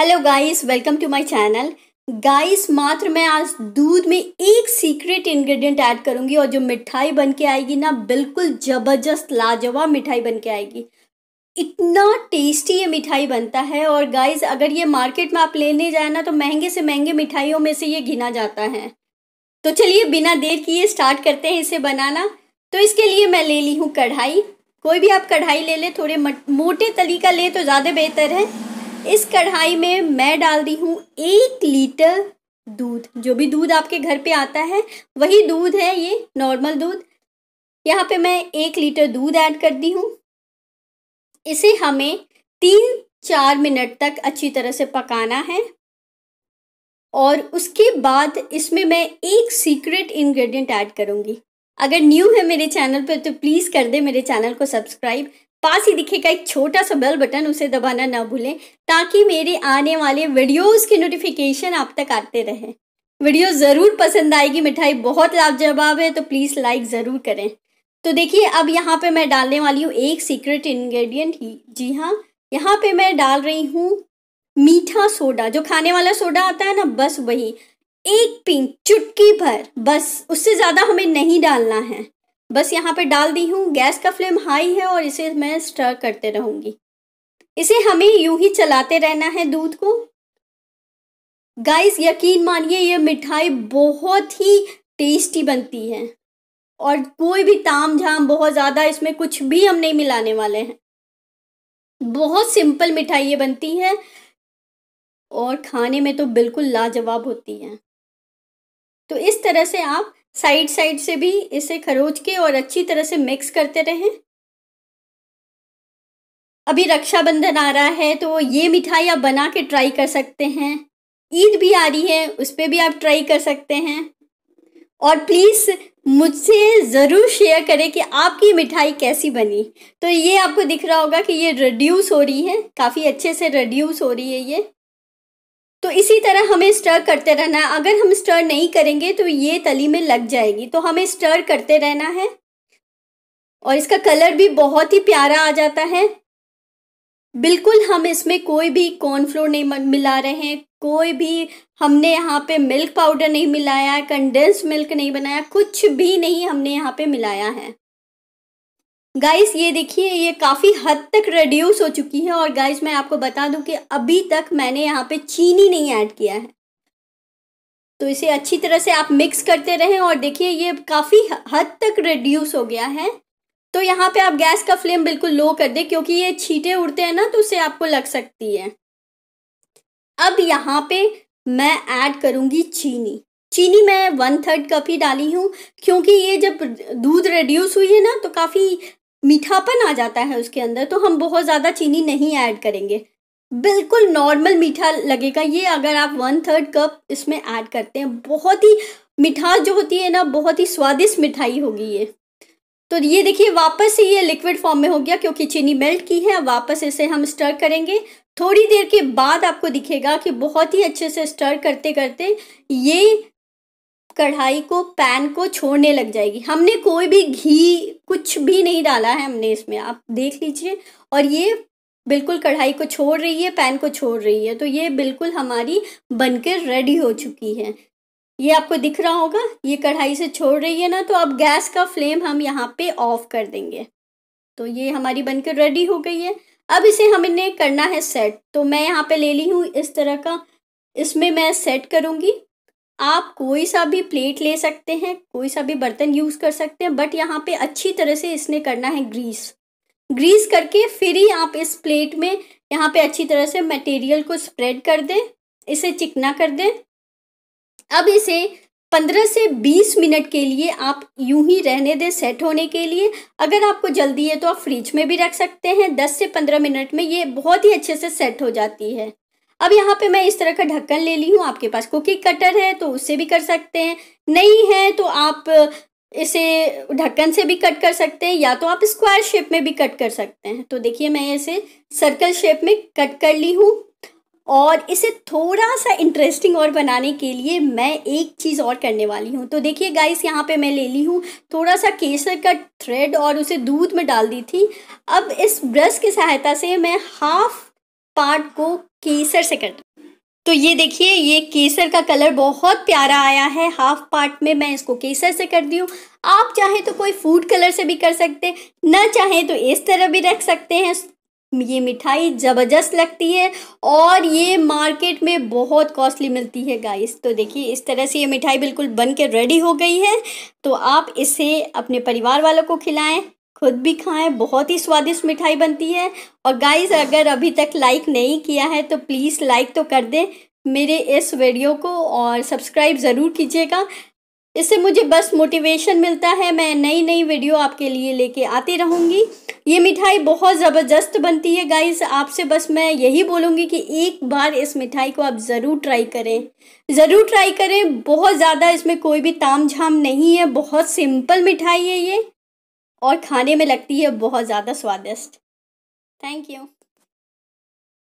hello guys welcome to my channel guys मात्र मैं आज दूध में एक सीक्रेट इंग्रेडिएंट ऐड करूंगी और जो मिठाई बन के आएगी ना बिल्कुल ज़बरदस्त लाजवाब मिठाई बन के आएगी इतना टेस्टी ये मिठाई बनता है और गाइस अगर ये मार्केट में आप लेने जाए ना तो महंगे से महंगे मिठाइयों में से ये घिना जाता है तो चलिए बिना देर किए स्टार्ट करते हैं इसे बनाना तो इसके लिए मैं ले ली हूँ कढ़ाई कोई भी आप कढ़ाई ले ले थोड़े मोटे तली का ले तो ज़्यादा बेहतर है इस कढ़ाई में मैं डाल रही हूँ एक लीटर दूध जो भी दूध आपके घर पे आता है वही दूध है ये नॉर्मल दूध यहाँ पे मैं एक लीटर दूध ऐड करती हूँ इसे हमें तीन चार मिनट तक अच्छी तरह से पकाना है और उसके बाद इसमें मैं एक सीक्रेट इंग्रेडिएंट ऐड करूँगी अगर न्यू है मेरे चैनल पर तो प्लीज़ कर दे मेरे चैनल को सब्सक्राइब पास ही दिखेगा एक छोटा सा बेल बटन उसे दबाना ना भूलें ताकि मेरे आने वाले वीडियोस की नोटिफिकेशन आप तक आते रहे वीडियो ज़रूर पसंद आएगी मिठाई बहुत लाजवाब है तो प्लीज़ लाइक ज़रूर करें तो देखिए अब यहाँ पे मैं डालने वाली हूँ एक सीक्रेट इंग्रेडिएंट ही जी हाँ यहाँ पे मैं डाल रही हूँ मीठा सोडा जो खाने वाला सोडा आता है ना बस वही एक पिंक चुटकी भर बस उससे ज़्यादा हमें नहीं डालना है बस यहाँ पे डाल दी हूँ गैस का फ्लेम हाई है और इसे मैं स्टर करते रहूँगी इसे हमें यूं ही चलाते रहना है दूध को गाइस यकीन मानिए ये मिठाई बहुत ही टेस्टी बनती है और कोई भी ताम झाम बहुत ज़्यादा इसमें कुछ भी हम नहीं मिलाने वाले हैं बहुत सिंपल मिठाई ये बनती है और खाने में तो बिल्कुल लाजवाब होती है तो इस तरह से आप साइड साइड से भी इसे खरोच के और अच्छी तरह से मिक्स करते रहें अभी रक्षाबंधन आ रहा है तो ये मिठाई आप बना के ट्राई कर सकते हैं ईद भी आ रही है उस पर भी आप ट्राई कर सकते हैं और प्लीज़ मुझसे ज़रूर शेयर करें कि आपकी मिठाई कैसी बनी तो ये आपको दिख रहा होगा कि ये रिड्यूस हो रही है काफ़ी अच्छे से रिड्यूस हो रही है ये तो इसी तरह हमें स्टर करते रहना है अगर हम स्टर नहीं करेंगे तो ये तली में लग जाएगी तो हमें स्टर करते रहना है और इसका कलर भी बहुत ही प्यारा आ जाता है बिल्कुल हम इसमें कोई भी कॉर्नफ्लोर नहीं मिला रहे हैं कोई भी हमने यहाँ पे मिल्क पाउडर नहीं मिलाया कंडेंस मिल्क नहीं बनाया कुछ भी नहीं हमने यहाँ पे मिलाया है गाइस ये देखिए ये काफ़ी हद तक रिड्यूस हो चुकी है और गाइस मैं आपको बता दूं कि अभी तक मैंने यहाँ पे चीनी नहीं ऐड किया है तो इसे अच्छी तरह से आप मिक्स करते रहें और देखिए ये काफ़ी हद तक रिड्यूस हो गया है तो यहाँ पे आप गैस का फ्लेम बिल्कुल लो कर दें क्योंकि ये छीटे उड़ते हैं ना तो उसे आपको लग सकती है अब यहाँ पे मैं ऐड करूँगी चीनी चीनी मैं वन थर्ड कप ही डाली हूँ क्योंकि ये जब दूध रिड्यूस हुई है ना तो काफ़ी मीठापन आ जाता है उसके अंदर तो हम बहुत ज़्यादा चीनी नहीं ऐड करेंगे बिल्कुल नॉर्मल मीठा लगेगा ये अगर आप वन थर्ड कप इसमें ऐड करते हैं बहुत ही मिठास जो होती है ना बहुत ही स्वादिष्ट मिठाई होगी ये तो ये देखिए वापस से ये लिक्विड फॉर्म में हो गया क्योंकि चीनी मेल्ट की है वापस इसे हम स्टर करेंगे थोड़ी देर के बाद आपको दिखेगा कि बहुत ही अच्छे से स्टर करते करते ये कढ़ाई को पैन को छोड़ने लग जाएगी हमने कोई भी घी कुछ भी नहीं डाला है हमने इसमें आप देख लीजिए और ये बिल्कुल कढ़ाई को छोड़ रही है पैन को छोड़ रही है तो ये बिल्कुल हमारी बनकर रेडी हो चुकी है ये आपको दिख रहा होगा ये कढ़ाई से छोड़ रही है ना तो अब गैस का फ्लेम हम यहाँ पे ऑफ कर देंगे तो ये हमारी बनकर रेडी हो गई है अब इसे हमने करना है सेट तो मैं यहाँ पे ले ली हूँ इस तरह का इसमें मैं सेट करूँगी आप कोई सा भी प्लेट ले सकते हैं कोई सा भी बर्तन यूज़ कर सकते हैं बट यहाँ पे अच्छी तरह से इसने करना है ग्रीस ग्रीस करके फिर ही आप इस प्लेट में यहाँ पे अच्छी तरह से मटेरियल को स्प्रेड कर दें इसे चिकना कर दें अब इसे 15 से 20 मिनट के लिए आप यूं ही रहने दें सेट होने के लिए अगर आपको जल्दी है तो आप फ्रिज में भी रख सकते हैं 10 से 15 मिनट में ये बहुत ही अच्छे से सेट हो जाती है अब यहाँ पे मैं इस तरह का ढक्कन ले ली हूँ आपके पास कुकी कटर है तो उससे भी कर सकते हैं नहीं है तो आप इसे ढक्कन से भी कट कर सकते हैं या तो आप स्क्वायर शेप में भी कट कर सकते हैं तो देखिए मैं इसे सर्कल शेप में कट कर ली हूँ और इसे थोड़ा सा इंटरेस्टिंग और बनाने के लिए मैं एक चीज़ और करने वाली हूँ तो देखिए गाइस यहाँ पे मैं ले ली हूँ थोड़ा सा केसर का थ्रेड और उसे दूध में डाल दी थी अब इस ब्रश की सहायता से मैं हाफ पार्ट को केसर से कर तो ये देखिए ये केसर का कलर बहुत प्यारा आया है हाफ पार्ट में मैं इसको केसर से कर दी हूँ आप चाहें तो कोई फूड कलर से भी कर सकते ना चाहें तो इस तरह भी रख सकते हैं ये मिठाई ज़बरदस्त लगती है और ये मार्केट में बहुत कॉस्टली मिलती है गाइस तो देखिए इस तरह से ये मिठाई बिल्कुल बन के रेडी हो गई है तो आप इसे अपने परिवार वालों को खिलाएं खुद भी खाएं बहुत ही स्वादिष्ट मिठाई बनती है और गाइस अगर अभी तक लाइक नहीं किया है तो प्लीज़ लाइक तो कर दें मेरे इस वीडियो को और सब्सक्राइब ज़रूर कीजिएगा इससे मुझे बस मोटिवेशन मिलता है मैं नई नई वीडियो आपके लिए लेके आती रहूँगी ये मिठाई बहुत ज़बरदस्त बनती है गाइस आपसे बस मैं यही बोलूँगी कि एक बार इस मिठाई को आप ज़रूर ट्राई करें ज़रूर ट्राई करें बहुत ज़्यादा इसमें कोई भी ताम झाम नहीं है बहुत सिंपल मिठाई है ये और खाने में लगती है बहुत ज़्यादा स्वादिष्ट थैंक यू